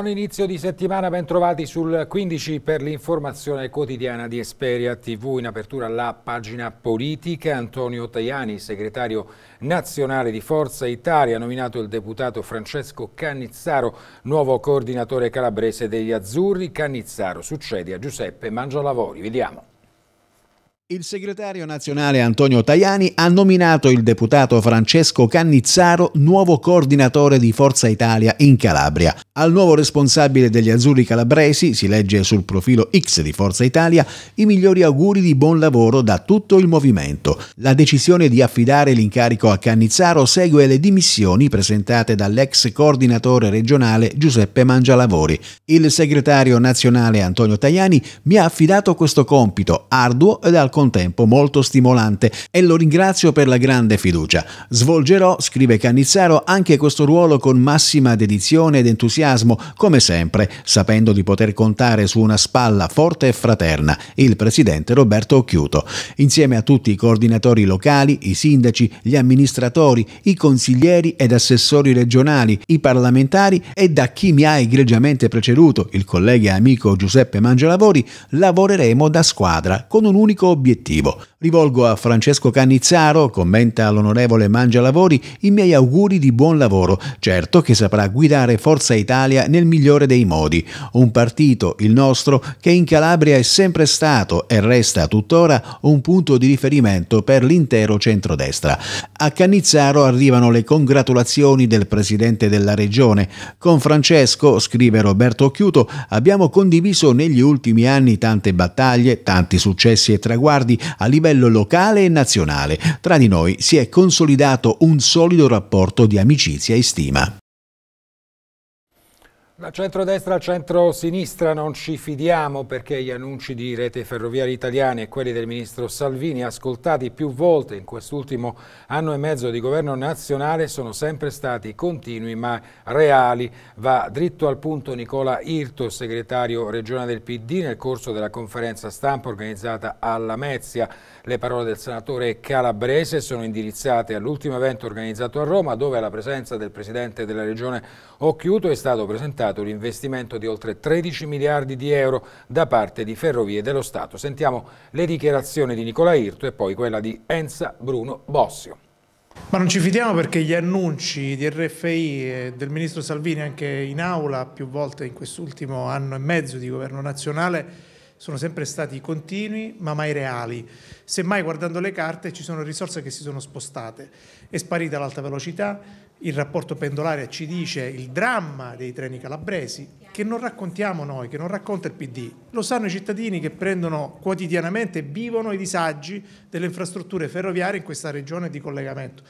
Buon inizio di settimana, ben trovati sul 15 per l'informazione quotidiana di Esperia TV. In apertura la pagina politica, Antonio Tajani, segretario nazionale di Forza Italia, ha nominato il deputato Francesco Cannizzaro, nuovo coordinatore calabrese degli Azzurri. Cannizzaro succede a Giuseppe Mangialavori. Vediamo. Il segretario nazionale Antonio Tajani ha nominato il deputato Francesco Cannizzaro nuovo coordinatore di Forza Italia in Calabria. Al nuovo responsabile degli azzurri calabresi, si legge sul profilo X di Forza Italia, i migliori auguri di buon lavoro da tutto il movimento. La decisione di affidare l'incarico a Cannizzaro segue le dimissioni presentate dall'ex coordinatore regionale Giuseppe Mangialavori. Il segretario nazionale Antonio Tajani mi ha affidato questo compito arduo ed al contrario contempo molto stimolante e lo ringrazio per la grande fiducia. Svolgerò, scrive Cannizzaro, anche questo ruolo con massima dedizione ed entusiasmo, come sempre, sapendo di poter contare su una spalla forte e fraterna, il presidente Roberto Occhiuto, insieme a tutti i coordinatori locali, i sindaci, gli amministratori, i consiglieri ed assessori regionali, i parlamentari e da chi mi ha egregiamente preceduto, il collega e amico Giuseppe Mangialavori, lavoreremo da squadra con un unico obiettivo obiettivo Rivolgo a Francesco Cannizzaro, commenta l'onorevole Mangialavori, i miei auguri di buon lavoro, certo che saprà guidare Forza Italia nel migliore dei modi, un partito, il nostro, che in Calabria è sempre stato e resta tuttora un punto di riferimento per l'intero centrodestra. A Cannizzaro arrivano le congratulazioni del Presidente della Regione. Con Francesco, scrive Roberto Occhiuto, abbiamo condiviso negli ultimi anni tante battaglie, tanti successi e traguardi a livello livello locale e nazionale, tra di noi si è consolidato un solido rapporto di amicizia e stima. Da destra al centro-sinistra non ci fidiamo perché gli annunci di Rete Ferroviaria Italiana e quelli del ministro Salvini ascoltati più volte in quest'ultimo anno e mezzo di governo nazionale sono sempre stati continui ma reali. Va dritto al punto Nicola Irto, segretario regionale del PD, nel corso della conferenza stampa organizzata alla Mezia. Le parole del senatore Calabrese sono indirizzate all'ultimo evento organizzato a Roma dove la presenza del presidente della regione Occhiuto è stato presentato l'investimento di oltre 13 miliardi di euro da parte di Ferrovie dello Stato. Sentiamo le dichiarazioni di Nicola Irto e poi quella di Enza Bruno Bossio. Ma non ci fidiamo perché gli annunci di RFI e del ministro Salvini anche in aula più volte in quest'ultimo anno e mezzo di governo nazionale sono sempre stati continui ma mai reali. Semmai guardando le carte ci sono risorse che si sono spostate. È sparita l'alta velocità, il rapporto pendolare ci dice il dramma dei treni calabresi che non raccontiamo noi, che non racconta il PD. Lo sanno i cittadini che prendono quotidianamente e vivono i disagi delle infrastrutture ferroviarie in questa regione di collegamento.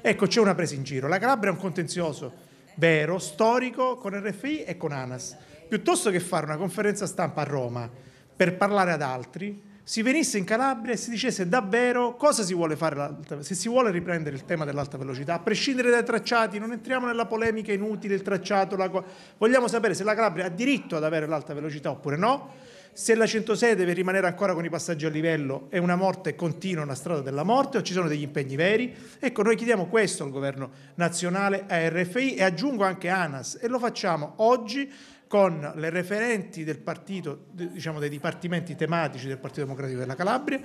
Ecco, c'è una presa in giro. La Calabria è un contenzioso vero, storico, con RFI e con ANAS. Piuttosto che fare una conferenza stampa a Roma per parlare ad altri, si venisse in Calabria e si dicesse davvero cosa si vuole fare, se si vuole riprendere il tema dell'alta velocità, a prescindere dai tracciati, non entriamo nella polemica inutile, il tracciato, la... vogliamo sapere se la Calabria ha diritto ad avere l'alta velocità oppure no, se la 106 deve rimanere ancora con i passaggi a livello è una morte continua, una strada della morte o ci sono degli impegni veri? Ecco, noi chiediamo questo al governo nazionale, a RFI e aggiungo anche ANAS e lo facciamo oggi con le referenti del partito, diciamo dei dipartimenti tematici del Partito Democratico della Calabria,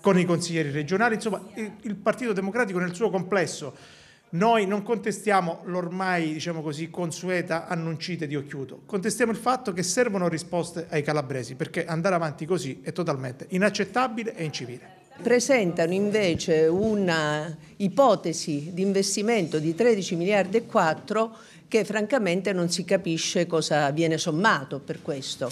con i consiglieri regionali, insomma il Partito Democratico nel suo complesso. Noi non contestiamo l'ormai, diciamo così, consueta annuncite di occhiuto, contestiamo il fatto che servono risposte ai calabresi, perché andare avanti così è totalmente inaccettabile e incivile presentano invece una ipotesi di investimento di 13 miliardi e 4 che francamente non si capisce cosa viene sommato per questo.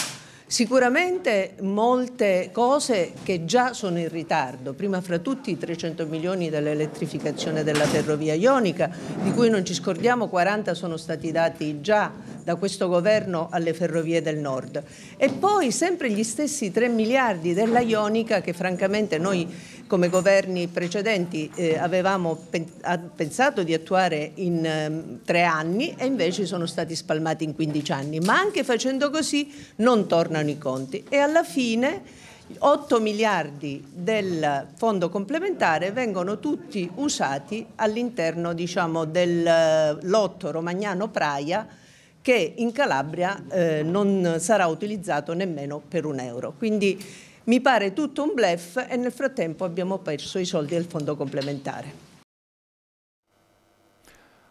Sicuramente molte cose che già sono in ritardo, prima fra tutti i 300 milioni dell'elettrificazione della ferrovia ionica, di cui non ci scordiamo 40 sono stati dati già da questo governo alle ferrovie del nord e poi sempre gli stessi 3 miliardi della Ionica che francamente noi come governi precedenti eh, avevamo pensato di attuare in eh, tre anni e invece sono stati spalmati in 15 anni, ma anche facendo così non tornano i conti e alla fine 8 miliardi del fondo complementare vengono tutti usati all'interno diciamo, del eh, lotto romagnano Praia che in Calabria eh, non sarà utilizzato nemmeno per un euro. Quindi mi pare tutto un blef e nel frattempo abbiamo perso i soldi del fondo complementare.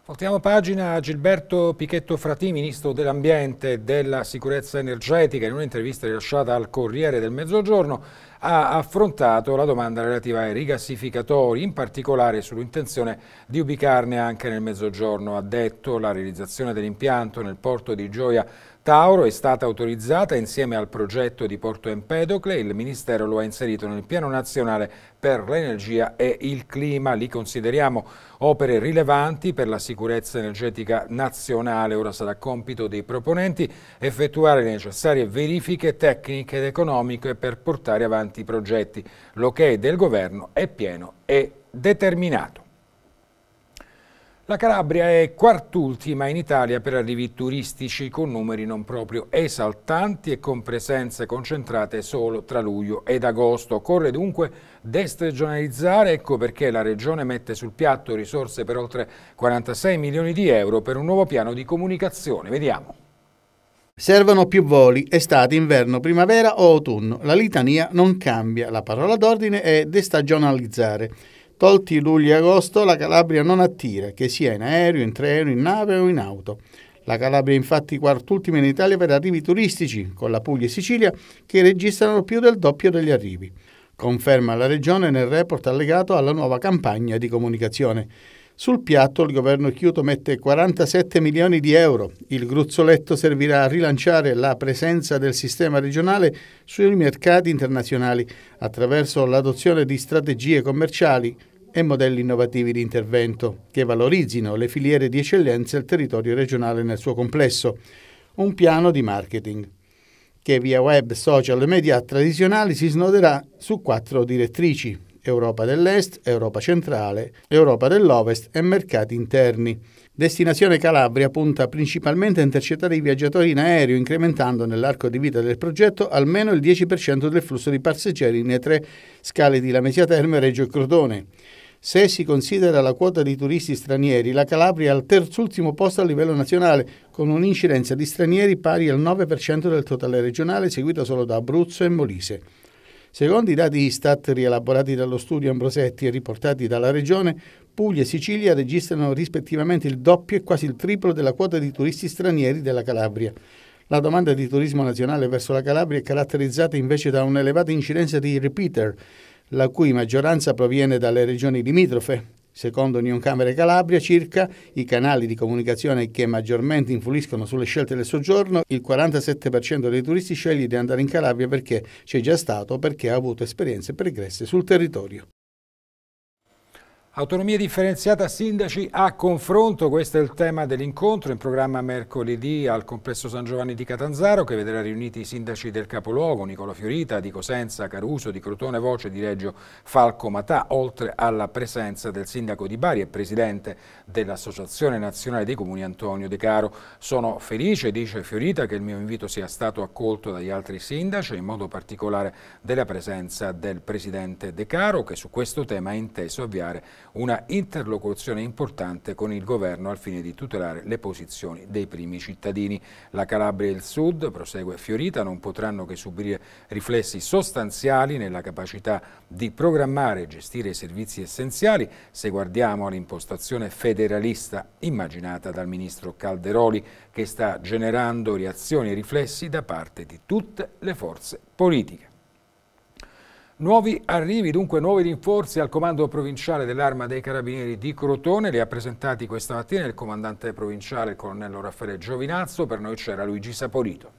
Voltiamo pagina a Gilberto Pichetto Fratì, Ministro dell'Ambiente e della Sicurezza Energetica, in un'intervista rilasciata al Corriere del Mezzogiorno ha affrontato la domanda relativa ai rigassificatori, in particolare sull'intenzione di ubicarne anche nel Mezzogiorno. Ha detto la realizzazione dell'impianto nel porto di Gioia Tauro è stata autorizzata insieme al progetto di Porto Empedocle, il Ministero lo ha inserito nel Piano Nazionale per l'Energia e il Clima, li consideriamo opere rilevanti per la sicurezza energetica nazionale, ora sarà compito dei proponenti effettuare le necessarie verifiche tecniche ed economiche per portare avanti i progetti. L'ok del governo è pieno e determinato. La Calabria è quart'ultima in Italia per arrivi turistici con numeri non proprio esaltanti e con presenze concentrate solo tra luglio ed agosto. Occorre dunque destregionalizzare, ecco perché la Regione mette sul piatto risorse per oltre 46 milioni di euro per un nuovo piano di comunicazione. Vediamo. Servono più voli, estate, inverno, primavera o autunno. La litania non cambia, la parola d'ordine è destagionalizzare. Tolti luglio e agosto la Calabria non attira, che sia in aereo, in treno, in nave o in auto. La Calabria è infatti quart'ultima in Italia per arrivi turistici, con la Puglia e Sicilia che registrano più del doppio degli arrivi. Conferma la Regione nel report allegato alla nuova campagna di comunicazione. Sul piatto il governo Chiuto mette 47 milioni di euro. Il gruzzoletto servirà a rilanciare la presenza del sistema regionale sui mercati internazionali attraverso l'adozione di strategie commerciali e modelli innovativi di intervento che valorizzino le filiere di eccellenza e il territorio regionale nel suo complesso, un piano di marketing che via web, social e media tradizionali si snoderà su quattro direttrici Europa dell'Est, Europa centrale, Europa dell'Ovest e mercati interni. Destinazione Calabria punta principalmente a intercettare i viaggiatori in aereo, incrementando nell'arco di vita del progetto almeno il 10% del flusso di passeggeri nei tre scale di Lamesia Terme, Reggio e Crotone. Se si considera la quota di turisti stranieri, la Calabria è al terzultimo posto a livello nazionale, con un'incidenza di stranieri pari al 9% del totale regionale, seguita solo da Abruzzo e Molise. Secondo i dati Istat rielaborati dallo studio Ambrosetti e riportati dalla Regione, Puglia e Sicilia registrano rispettivamente il doppio e quasi il triplo della quota di turisti stranieri della Calabria. La domanda di turismo nazionale verso la Calabria è caratterizzata invece da un'elevata incidenza di repeater, la cui maggioranza proviene dalle regioni limitrofe. Secondo Union Camere Calabria, circa i canali di comunicazione che maggiormente influiscono sulle scelte del soggiorno, il 47% dei turisti sceglie di andare in Calabria perché c'è già stato o perché ha avuto esperienze pregresse sul territorio. Autonomia differenziata sindaci a confronto, questo è il tema dell'incontro in programma mercoledì al complesso San Giovanni di Catanzaro che vedrà riuniti i sindaci del capoluogo Nicola Fiorita, di Cosenza, Caruso, di Crotone Voce, di Reggio Falco Matà, oltre alla presenza del sindaco di Bari e presidente dell'Associazione Nazionale dei Comuni Antonio De Caro. Sono felice, dice Fiorita, che il mio invito sia stato accolto dagli altri sindaci, in modo particolare della presenza del presidente De Caro che su questo tema ha inteso avviare una interlocuzione importante con il governo al fine di tutelare le posizioni dei primi cittadini. La Calabria e il Sud, prosegue Fiorita, non potranno che subire riflessi sostanziali nella capacità di programmare e gestire i servizi essenziali se guardiamo all'impostazione federalista immaginata dal ministro Calderoli che sta generando reazioni e riflessi da parte di tutte le forze politiche. Nuovi arrivi, dunque nuovi rinforzi al comando provinciale dell'Arma dei Carabinieri di Crotone, li ha presentati questa mattina il comandante provinciale, il colonnello Raffaele Giovinazzo, per noi c'era Luigi Saporito.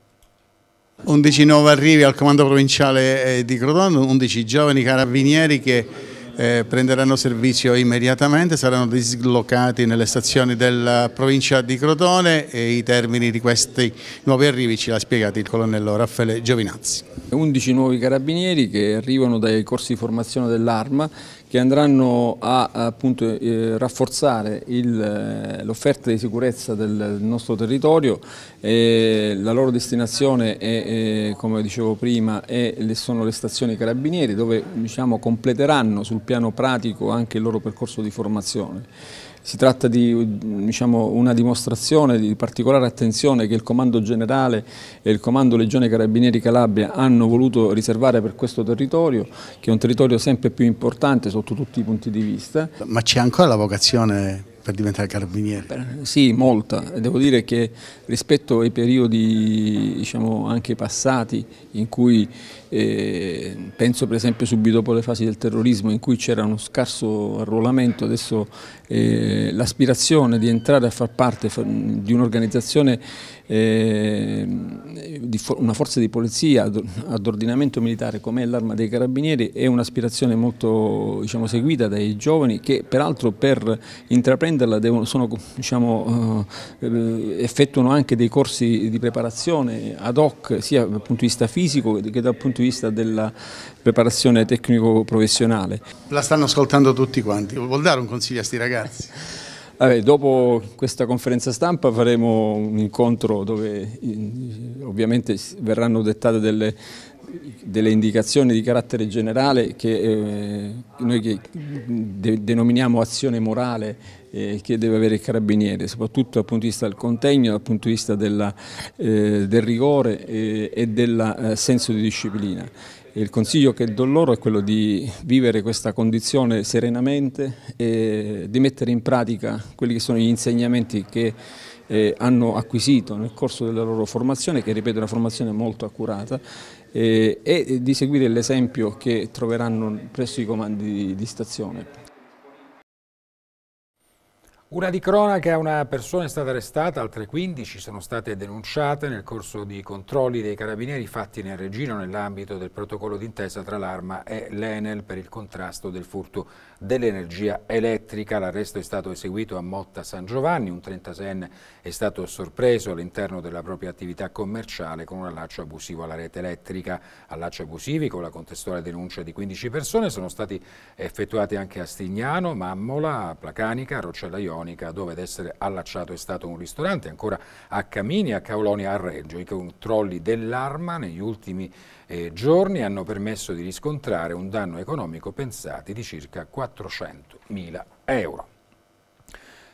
11 nuovi arrivi al comando provinciale eh, di Crotone, 11 giovani carabinieri che eh, prenderanno servizio immediatamente, saranno dislocati nelle stazioni della provincia di Crotone e i termini di questi nuovi arrivi ce l'ha spiegato il colonnello Raffaele Giovinazzi. 11 nuovi carabinieri che arrivano dai corsi di formazione dell'Arma che andranno a appunto, eh, rafforzare eh, l'offerta di sicurezza del nostro territorio, eh, la loro destinazione è, eh, come dicevo prima è, sono le stazioni carabinieri dove diciamo, completeranno sul piano pratico anche il loro percorso di formazione. Si tratta di diciamo, una dimostrazione di particolare attenzione che il Comando Generale e il Comando Legione Carabinieri Calabria hanno voluto riservare per questo territorio, che è un territorio sempre più importante sotto tutti i punti di vista. Ma c'è ancora la vocazione per diventare carabiniere? Sì, molta. Devo dire che rispetto ai periodi diciamo, anche passati in cui, eh, penso per esempio subito dopo le fasi del terrorismo in cui c'era uno scarso arruolamento, adesso eh, l'aspirazione di entrare a far parte di un'organizzazione eh, for una forza di polizia ad, ad ordinamento militare come è l'arma dei carabinieri è un'aspirazione molto diciamo, seguita dai giovani che peraltro per intraprenderla devono, sono, diciamo, eh, effettuano anche dei corsi di preparazione ad hoc sia dal punto di vista fisico che dal punto di vista della preparazione tecnico-professionale. La stanno ascoltando tutti quanti, vuol dare un consiglio a questi ragazzi? Vabbè, dopo questa conferenza stampa faremo un incontro dove ovviamente verranno dettate delle, delle indicazioni di carattere generale che eh, noi che de denominiamo azione morale eh, che deve avere il carabiniere, soprattutto dal punto di vista del contegno, dal punto di vista della, eh, del rigore eh, e del eh, senso di disciplina. Il consiglio che do loro è quello di vivere questa condizione serenamente e di mettere in pratica quelli che sono gli insegnamenti che eh, hanno acquisito nel corso della loro formazione, che ripeto è una formazione molto accurata, eh, e di seguire l'esempio che troveranno presso i comandi di, di stazione. Una di cronaca, una persona è stata arrestata, altre 15 sono state denunciate nel corso di controlli dei carabinieri fatti nel Regino nell'ambito del protocollo d'intesa tra l'Arma e l'Enel per il contrasto del furto dell'energia elettrica. L'arresto è stato eseguito a Motta San Giovanni, un 36enne è stato sorpreso all'interno della propria attività commerciale con un allaccio abusivo alla rete elettrica. Allacci abusivi con la contestuale denuncia di 15 persone sono stati effettuati anche a Stignano, Mammola, Placanica, Roccella Ionica, dove ad essere allacciato è stato un ristorante, ancora a Camini, a Caolonia, a Reggio. I controlli dell'arma negli ultimi eh, giorni hanno permesso di riscontrare un danno economico pensati di circa 4 400.000 euro.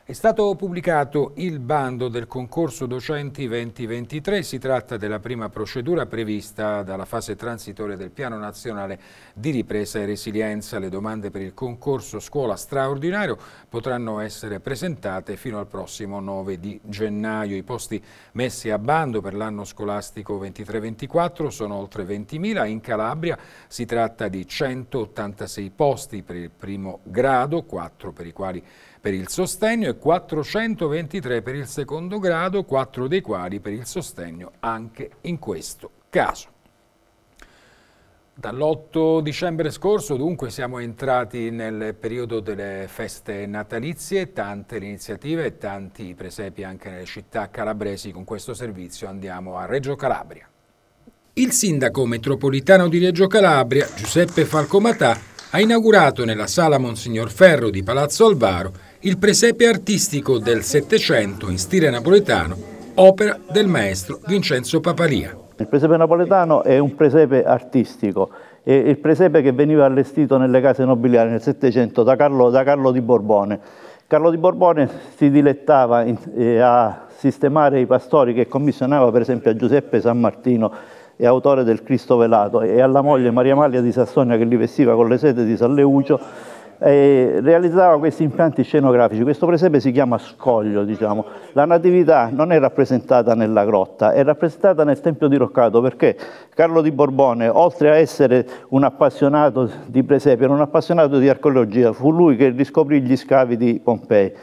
È stato pubblicato il bando del concorso docenti 2023, si tratta della prima procedura prevista dalla fase transitoria del Piano Nazionale di Ripresa e Resilienza. Le domande per il concorso scuola straordinario potranno essere presentate fino al prossimo 9 di gennaio. I posti messi a bando per l'anno scolastico 23-24 sono oltre 20.000, in Calabria si tratta di 186 posti per il primo grado, 4 per i quali per il sostegno e 423 per il secondo grado, 4 dei quali per il sostegno anche in questo caso. Dall'8 dicembre scorso dunque siamo entrati nel periodo delle feste natalizie, tante iniziative e tanti presepi anche nelle città calabresi. Con questo servizio andiamo a Reggio Calabria. Il sindaco metropolitano di Reggio Calabria, Giuseppe Falcomatà, ha inaugurato nella sala Monsignor Ferro di Palazzo Alvaro il presepe artistico del Settecento in stile napoletano, opera del maestro Vincenzo Papalia. Il presepe napoletano è un presepe artistico, è il presepe che veniva allestito nelle case nobiliari nel Settecento da, da Carlo, di Borbone. Carlo di Borbone si dilettava in, eh, a sistemare i pastori che commissionava per esempio a Giuseppe San Martino e autore del Cristo Velato e alla moglie Maria Maglia di Sassonia che li vestiva con le sete di San Leucio eh, realizzava questi impianti scenografici. Questo presepe si chiama scoglio, diciamo. La natività non è rappresentata nella grotta, è rappresentata nel Tempio di Roccato, perché Carlo di Borbone, oltre a essere un appassionato di presepe, era un appassionato di archeologia, fu lui che riscoprì gli scavi di Pompei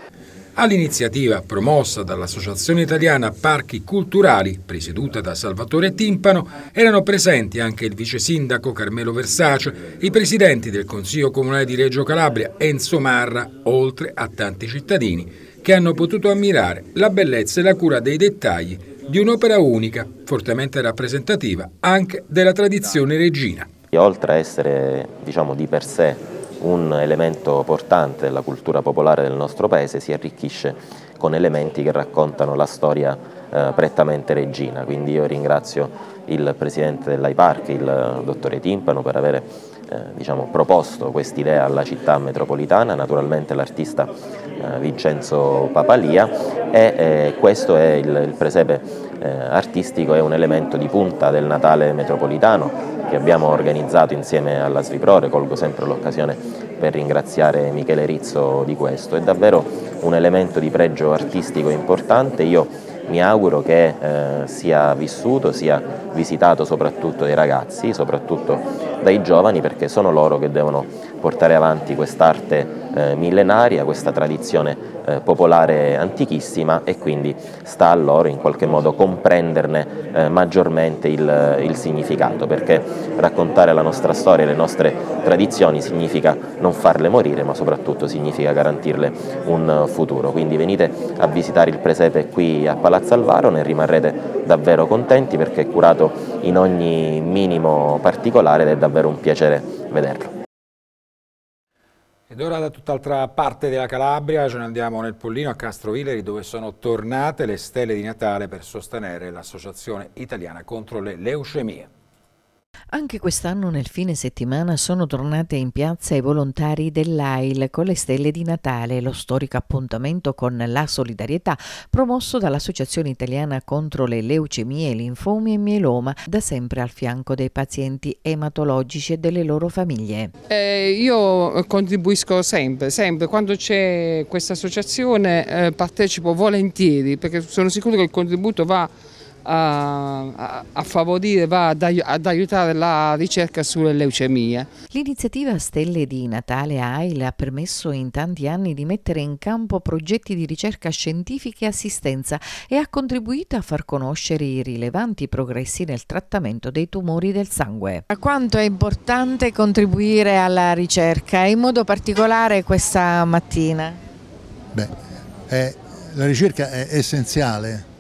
all'iniziativa promossa dall'Associazione Italiana Parchi Culturali, presieduta da Salvatore Timpano, erano presenti anche il vice sindaco Carmelo Versace, i presidenti del Consiglio Comunale di Reggio Calabria Enzo Marra, oltre a tanti cittadini che hanno potuto ammirare la bellezza e la cura dei dettagli di un'opera unica, fortemente rappresentativa anche della tradizione regina. Oltre a essere diciamo, di per sé un elemento portante della cultura popolare del nostro paese si arricchisce con elementi che raccontano la storia eh, prettamente regina, quindi io ringrazio il presidente dell'IPARC, il eh, dottore Timpano, per aver eh, diciamo, proposto quest'idea alla città metropolitana, naturalmente l'artista eh, Vincenzo Papalia e eh, questo è il, il presepe eh, artistico è un elemento di punta del Natale metropolitano che abbiamo organizzato insieme alla Sviprore, colgo sempre l'occasione per ringraziare Michele Rizzo di questo, è davvero un elemento di pregio artistico importante, io mi auguro che eh, sia vissuto, sia visitato soprattutto dai ragazzi, soprattutto dai giovani perché sono loro che devono portare avanti quest'arte eh, millenaria, questa tradizione eh, popolare antichissima e quindi sta a loro in qualche modo comprenderne eh, maggiormente il, eh, il, significato, perché raccontare la nostra storia e le nostre tradizioni significa non farle morire, ma soprattutto significa garantirle un eh, futuro. Quindi venite a visitare il presepe qui a Palazzo Alvaro, ne rimarrete davvero contenti perché è curato in ogni minimo particolare ed è davvero un piacere vederlo. Ed ora da tutt'altra parte della Calabria ce ne andiamo nel Pollino a Castrovileri dove sono tornate le stelle di Natale per sostenere l'Associazione Italiana contro le Leucemie. Anche quest'anno nel fine settimana sono tornate in piazza i volontari dell'AIL con le stelle di Natale, lo storico appuntamento con la solidarietà promosso dall'Associazione Italiana contro le leucemie, linfomi e mieloma, da sempre al fianco dei pazienti ematologici e delle loro famiglie. Eh, io contribuisco sempre, sempre. Quando c'è questa associazione eh, partecipo volentieri perché sono sicuro che il contributo va a, a, favorire, va ad, ad, aiutare la ricerca sulle leucemie. L'iniziativa Stelle di Natale AIL ha permesso in tanti anni di mettere in campo progetti di ricerca scientifica e assistenza e ha contribuito a far conoscere i rilevanti progressi nel trattamento dei tumori del sangue. Quanto è importante contribuire alla ricerca, in modo particolare questa mattina? Beh, è, la ricerca è essenziale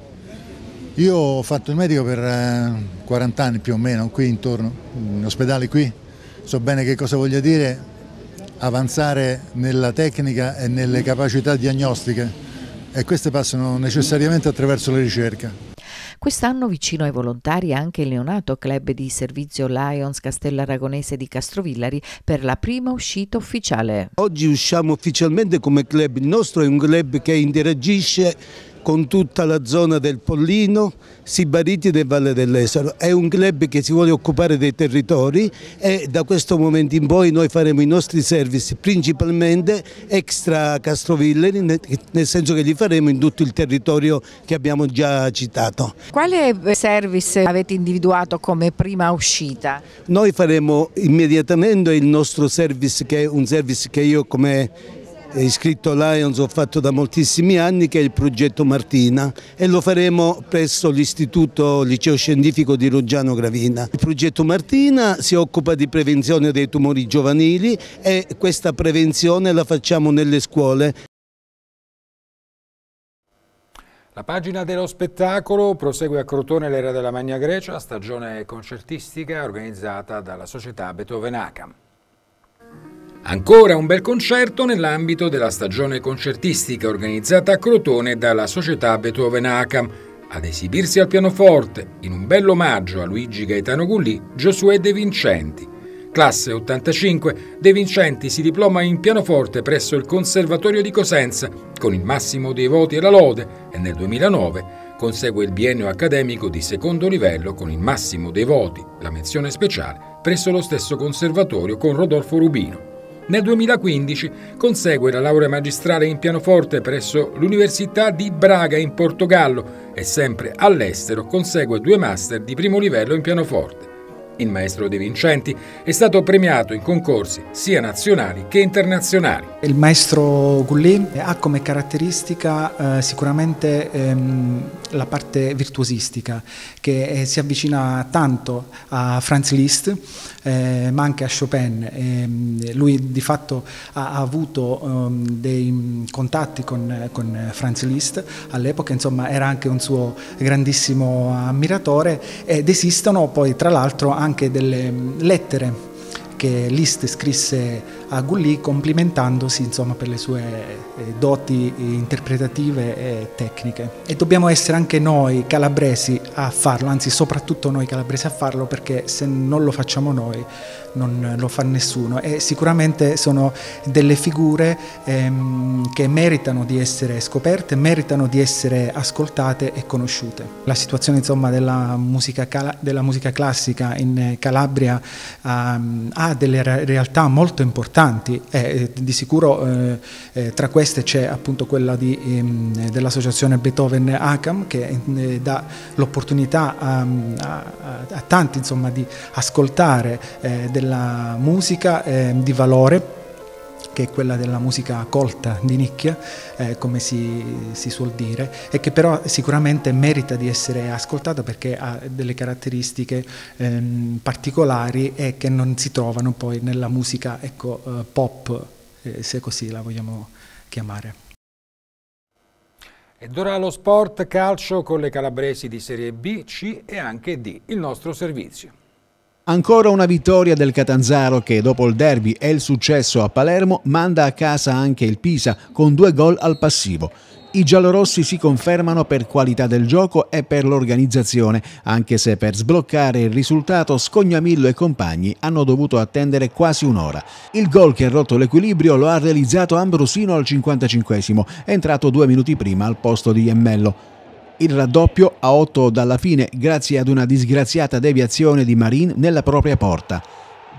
io ho fatto il medico per 40 eh, anni più o meno, qui intorno, in ospedale qui, so bene che cosa voglia dire avanzare nella tecnica e nelle capacità diagnostiche e queste passano necessariamente attraverso la ricerca. Quest'anno vicino ai volontari anche il neonato club di servizio Lions Castellaragonese di Castrovillari per la prima uscita ufficiale. Oggi usciamo ufficialmente come club, il nostro è un club che interagisce con tutta la zona del Pollino, Sibariti e Valle dell'Esero. È un club che si vuole occupare dei territori e da questo momento in poi noi faremo i nostri servizi principalmente extra Castrovilleri, nel senso che li faremo in tutto il territorio che abbiamo già citato. Quale eh, service avete individuato come prima uscita? Noi faremo immediatamente il nostro service che è un service che io come è iscritto Lions ho fatto da moltissimi anni che è il progetto Martina e lo faremo presso l'Istituto Liceo Scientifico di Ruggiano Gravina. Il progetto Martina si occupa di prevenzione dei tumori giovanili e questa prevenzione la facciamo nelle scuole. La pagina dello spettacolo prosegue a Crotone l'era della Magna Grecia, stagione concertistica organizzata dalla società Beethoven Acam. Ancora un bel concerto nell'ambito della stagione concertistica organizzata a Crotone dalla società Beethoven Acam, ad esibirsi al pianoforte in un bello omaggio a Luigi Gaetano Gullì, Giosuè De Vincenti. Classe 85, De Vincenti si diploma in pianoforte presso il Conservatorio di Cosenza con il massimo dei voti e la lode e nel 2009 consegue il biennio accademico di secondo livello con il massimo dei voti, la menzione speciale, presso lo stesso conservatorio con Rodolfo Rubino. Nel 2015 consegue la laurea magistrale in pianoforte presso l'Università di Braga in Portogallo e sempre all'estero consegue due master di primo livello in pianoforte. Il maestro De Vincenti è stato premiato in concorsi sia nazionali che internazionali. Il maestro Gulli ha come caratteristica eh, sicuramente ehm, la parte virtuosistica che eh, si avvicina tanto a Franz Liszt eh, ma anche a Chopin. E, ehm, lui di fatto ha, ha avuto um, dei contatti con, con Franz Liszt all'epoca, insomma era anche un suo grandissimo ammiratore ed esistono poi tra l'altro anche delle lettere che Liszt scrisse a Gulli complimentandosi insomma, per le sue eh, doti interpretative e tecniche. E dobbiamo essere anche noi calabresi a farlo, anzi soprattutto noi calabresi a farlo perché se non lo facciamo noi non lo fa nessuno e sicuramente sono delle figure ehm, che meritano di essere scoperte, meritano di essere ascoltate e conosciute. La situazione insomma, della, musica della, musica classica in Calabria ehm, ha delle realtà molto importanti importanti e eh, di sicuro eh, eh, tra queste c'è appunto quella ehm, dell'associazione Beethoven ACAM che dà l'opportunità a, a, a, tanti insomma, di ascoltare della musica ehm, di valore che è quella della musica colta di nicchia, eh, come si, si, suol dire, e che però sicuramente merita di essere ascoltata perché ha delle caratteristiche ehm, particolari e che non si trovano poi nella musica ecco, eh, pop, eh, se così la vogliamo chiamare. Ed ora lo sport calcio con le calabresi di Serie B, C e anche D, il nostro servizio. Ancora una vittoria del Catanzaro che dopo il derby e il successo a Palermo manda a casa anche il Pisa con due gol al passivo. I giallorossi si confermano per qualità del gioco e per l'organizzazione, anche se per sbloccare il risultato Scognamillo e compagni hanno dovuto attendere quasi un'ora. Il gol che ha rotto l'equilibrio lo ha realizzato Ambrosino al 55 entrato due minuti prima al posto di Iemmello il raddoppio a 8 dalla fine grazie ad una disgraziata deviazione di Marin nella propria porta.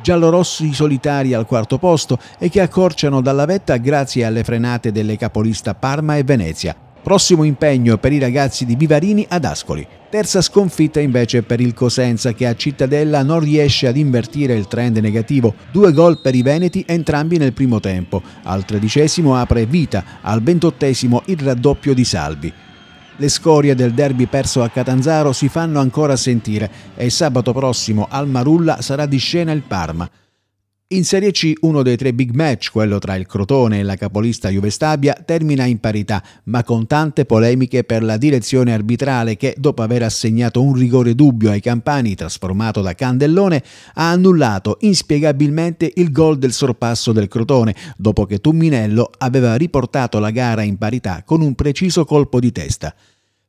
Giallorossi solitari al quarto posto e che accorciano dalla vetta grazie alle frenate delle capolista Parma e Venezia. Prossimo impegno per i ragazzi di Vivarini ad Ascoli. Terza sconfitta invece per il Cosenza che a Cittadella non riesce ad invertire il trend negativo. Due gol per i Veneti entrambi nel primo tempo. Al tredicesimo apre Vita, al ventottesimo il raddoppio di Salvi. Le scorie del derby perso a Catanzaro si fanno ancora sentire e sabato prossimo al Marulla sarà di scena il Parma. In Serie C uno dei tre big match, quello tra il Crotone e la capolista Juve Stabia, termina in parità, ma con tante polemiche per la direzione arbitrale che, dopo aver assegnato un rigore dubbio ai campani trasformato da Candellone, ha annullato inspiegabilmente il gol del sorpasso del Crotone, dopo che Tumminello aveva riportato la gara in parità con un preciso colpo di testa.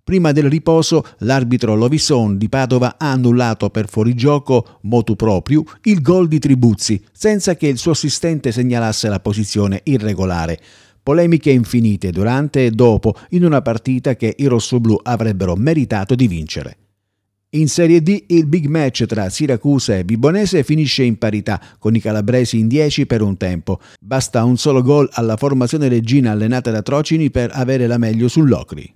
Prima del riposo l'arbitro Lovison di Padova ha annullato per fuorigioco motu proprio il gol di Tribuzzi, senza che il suo assistente segnalasse la posizione irregolare. Polemiche infinite durante e dopo in una partita che i rossoblù avrebbero meritato di vincere. In Serie D il big match tra Siracusa e Bibonese finisce in parità, con i calabresi in 10 per un tempo. Basta un solo gol alla formazione regina allenata da Trocini per avere la meglio sull'Ocri.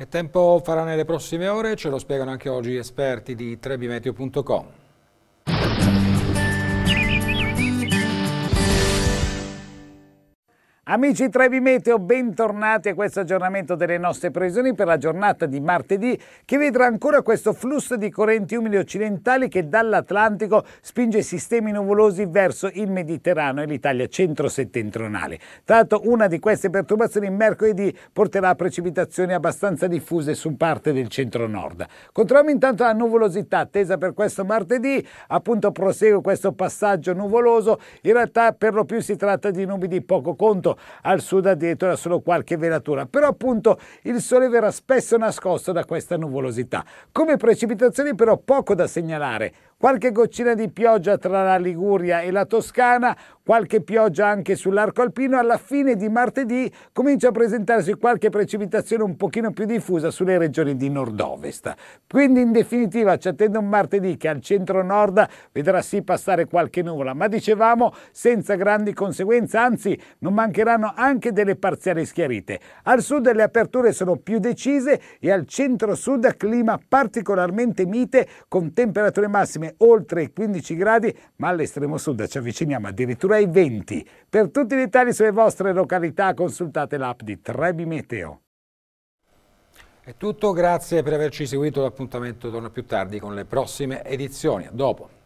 Che tempo farà nelle prossime ore? Ce lo spiegano anche oggi esperti di trebimeteo.com. Amici Trevi Meteo, bentornati a questo aggiornamento delle nostre previsioni per la giornata di martedì che vedrà ancora questo flusso di correnti umide occidentali che dall'Atlantico spinge sistemi nuvolosi verso il Mediterraneo e l'Italia centro-settentrionale. Tra l'altro una di queste perturbazioni mercoledì porterà a precipitazioni abbastanza diffuse su parte del centro-nord. Controlliamo intanto la nuvolosità attesa per questo martedì, appunto prosegue questo passaggio nuvoloso, in realtà per lo più si tratta di nubi di poco conto al sud addirittura solo qualche velatura, però appunto il sole verrà spesso nascosto da questa nuvolosità. Come precipitazioni però poco da segnalare, qualche goccina di pioggia tra la Liguria e la Toscana, qualche pioggia anche sull'arco alpino, alla fine di martedì comincia a presentarsi qualche precipitazione un pochino più diffusa sulle regioni di nord-ovest. Quindi in definitiva ci attende un martedì che al centro-nord vedrà sì passare qualche nuvola, ma dicevamo senza grandi conseguenze, anzi non mancheranno anche delle parziali schiarite. Al sud le aperture sono più decise e al centro-sud clima particolarmente mite con temperature massime oltre i 15 gradi, ma all'estremo sud ci avviciniamo addirittura ai dai 20. Per tutti i dettagli sulle vostre località consultate l'app di Trebi Meteo. È tutto, grazie per averci seguito, l'appuntamento torna più tardi con le prossime edizioni. A dopo.